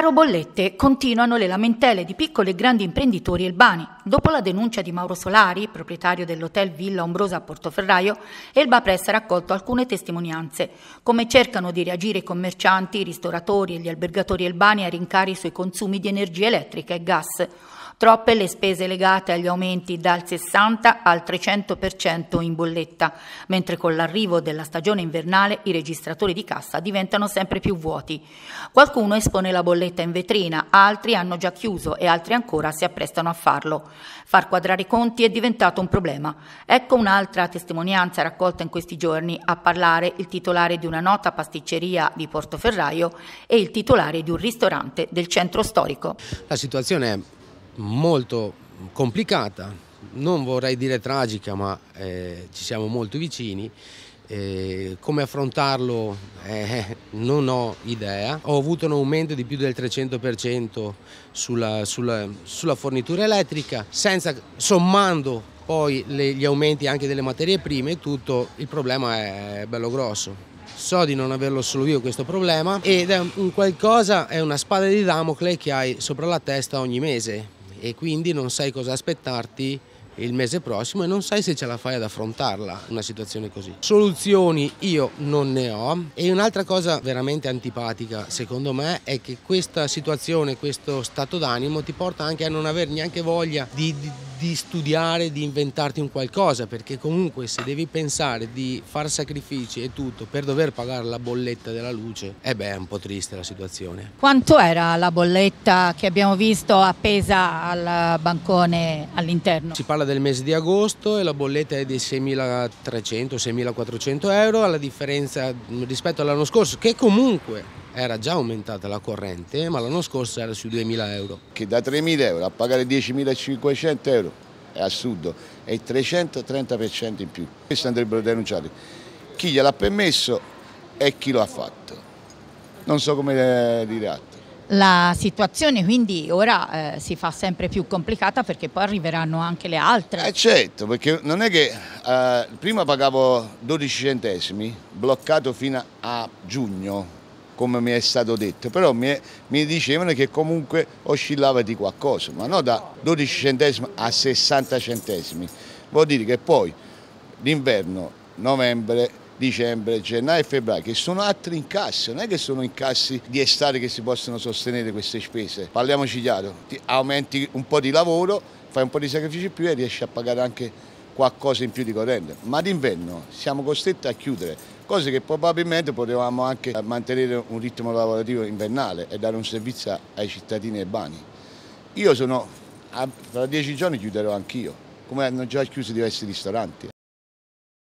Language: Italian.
Caro bollette, continuano le lamentele di piccoli e grandi imprenditori elbani. Dopo la denuncia di Mauro Solari, proprietario dell'hotel Villa Ombrosa a Portoferraio, Elba Press ha raccolto alcune testimonianze, come cercano di reagire i commercianti, i ristoratori e gli albergatori elbani a rincari sui consumi di energia elettrica e gas. Troppe le spese legate agli aumenti dal 60 al 300% in bolletta, mentre con l'arrivo della stagione invernale i registratori di cassa diventano sempre più vuoti. Qualcuno espone la bolletta bolletta in vetrina, altri hanno già chiuso e altri ancora si apprestano a farlo. Far quadrare i conti è diventato un problema. Ecco un'altra testimonianza raccolta in questi giorni a parlare il titolare di una nota pasticceria di Portoferraio e il titolare di un ristorante del centro storico. La situazione è molto complicata, non vorrei dire tragica, ma eh, ci siamo molto vicini eh, come affrontarlo eh, non ho idea. Ho avuto un aumento di più del 300% sulla, sulla, sulla, fornitura elettrica, senza, sommando poi le, gli aumenti anche delle materie prime, tutto il problema è bello grosso. So di non averlo solo io questo problema ed è un qualcosa, è una spada di Damocle che hai sopra la testa ogni mese e quindi non sai cosa aspettarti il mese prossimo e non sai se ce la fai ad affrontarla una situazione così. Soluzioni io non ne ho e un'altra cosa veramente antipatica secondo me è che questa situazione, questo stato d'animo ti porta anche a non aver neanche voglia di, di di studiare, di inventarti un qualcosa, perché comunque se devi pensare di far sacrifici e tutto per dover pagare la bolletta della luce, eh beh, è un po' triste la situazione. Quanto era la bolletta che abbiamo visto appesa al bancone all'interno? Si parla del mese di agosto e la bolletta è di 6.300-6.400 euro, alla differenza rispetto all'anno scorso, che comunque era già aumentata la corrente, ma l'anno scorso era sui 2.000 euro. Che da 3.000 euro a pagare 10.500 euro è assurdo, è il 330% in più. Questi andrebbero denunciati. Chi gliel'ha permesso e chi lo ha fatto. Non so come eh, dire altro. La situazione quindi ora eh, si fa sempre più complicata perché poi arriveranno anche le altre. Eh certo, perché non è che eh, prima pagavo 12 centesimi, bloccato fino a giugno, come mi è stato detto, però mi, è, mi dicevano che comunque oscillava di qualcosa, ma no da 12 centesimi a 60 centesimi. Vuol dire che poi l'inverno, novembre, dicembre, gennaio e febbraio, che sono altri incassi, non è che sono incassi di estate che si possono sostenere queste spese. Parliamoci chiaro, aumenti un po' di lavoro, fai un po' di sacrifici più e riesci a pagare anche qualcosa in più di corrente, ma d'inverno siamo costretti a chiudere, cose che probabilmente potevamo anche mantenere un ritmo lavorativo invernale e dare un servizio ai cittadini e ai urbani. Io sono, tra dieci giorni chiuderò anch'io, come hanno già chiuso diversi ristoranti.